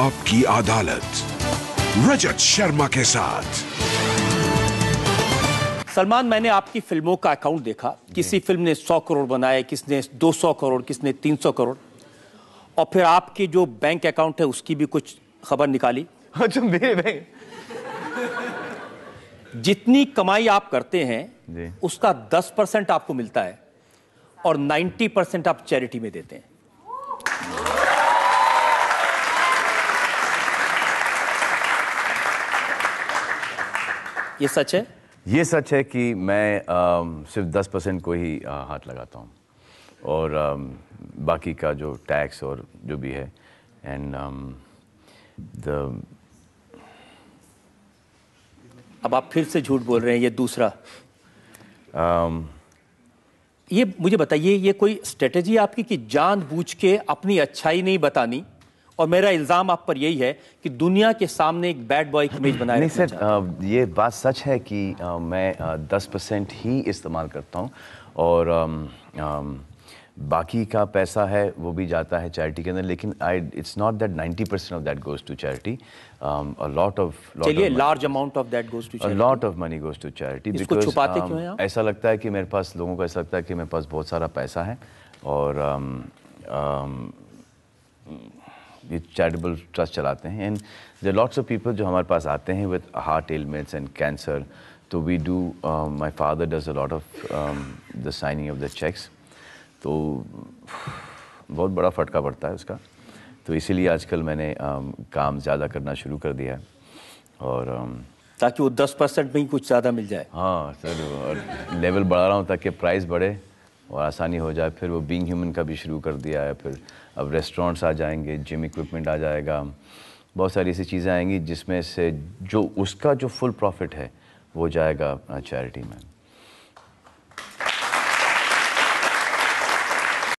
आपकी अदालत रजत शर्मा के साथ सलमान मैंने आपकी फिल्मों का अकाउंट देखा किसी फिल्म ने 100 करोड़ बनाए किसने 200 करोड़ किसने 300 करोड़ और फिर आपकी जो बैंक अकाउंट है उसकी भी कुछ खबर निकाली अच्छा मेरे बैंक जितनी कमाई आप करते हैं उसका 10 परसेंट आपको मिलता है और 90 परसेंट आप चैरिटी में देते हैं ये सच है ये सच है कि मैं आ, सिर्फ दस परसेंट को ही आ, हाथ लगाता हूँ और आ, बाकी का जो टैक्स और जो भी है एंड द अब आप फिर से झूठ बोल रहे हैं ये दूसरा um, ये मुझे बताइए ये कोई स्ट्रेटेजी आपकी कि जान बूझ के अपनी अच्छाई नहीं बतानी और मेरा इल्ज़ाम आप पर यही है कि दुनिया के सामने एक बैड बॉय की इमेज बनाया नहीं सर ये बात सच है कि आ, मैं दस परसेंट ही इस्तेमाल करता हूँ और आम, बाकी का पैसा है वो भी जाता है चैरिटी के अंदर लेकिन I it's not that ninety percent of that goes to charity lot of चलिए large amount of that goes to lot of money goes to charity because ऐसा लगता है कि मेरे पास लोगों को ऐसा लगता है कि मेरे पास बहुत सारा पैसा है और um, um, ये चैरिटेबल ट्रस्ट चलाते हैं and they lots of people जो हमारे पास आते हैं with heart ailments and cancer तो we do my father does a lot of the signing of the cheques तो बहुत बड़ा फटका पड़ता है उसका तो इसीलिए आजकल मैंने um, काम ज़्यादा करना शुरू कर दिया है और um, ताकि वो दस परसेंट में ही कुछ ज़्यादा मिल जाए हाँ सर लेवल बढ़ा रहा हूँ ताकि प्राइस बढ़े और आसानी हो जाए फिर वो बींग ह्यूमन का भी शुरू कर दिया है फिर अब रेस्टोरेंट्स आ जाएंगे जिम इक्विपमेंट आ जाएगा बहुत सारी ऐसी चीज़ें आएंगी जिसमें से जो उसका जो फुल प्रॉफिट है वो जाएगा चैरिटी में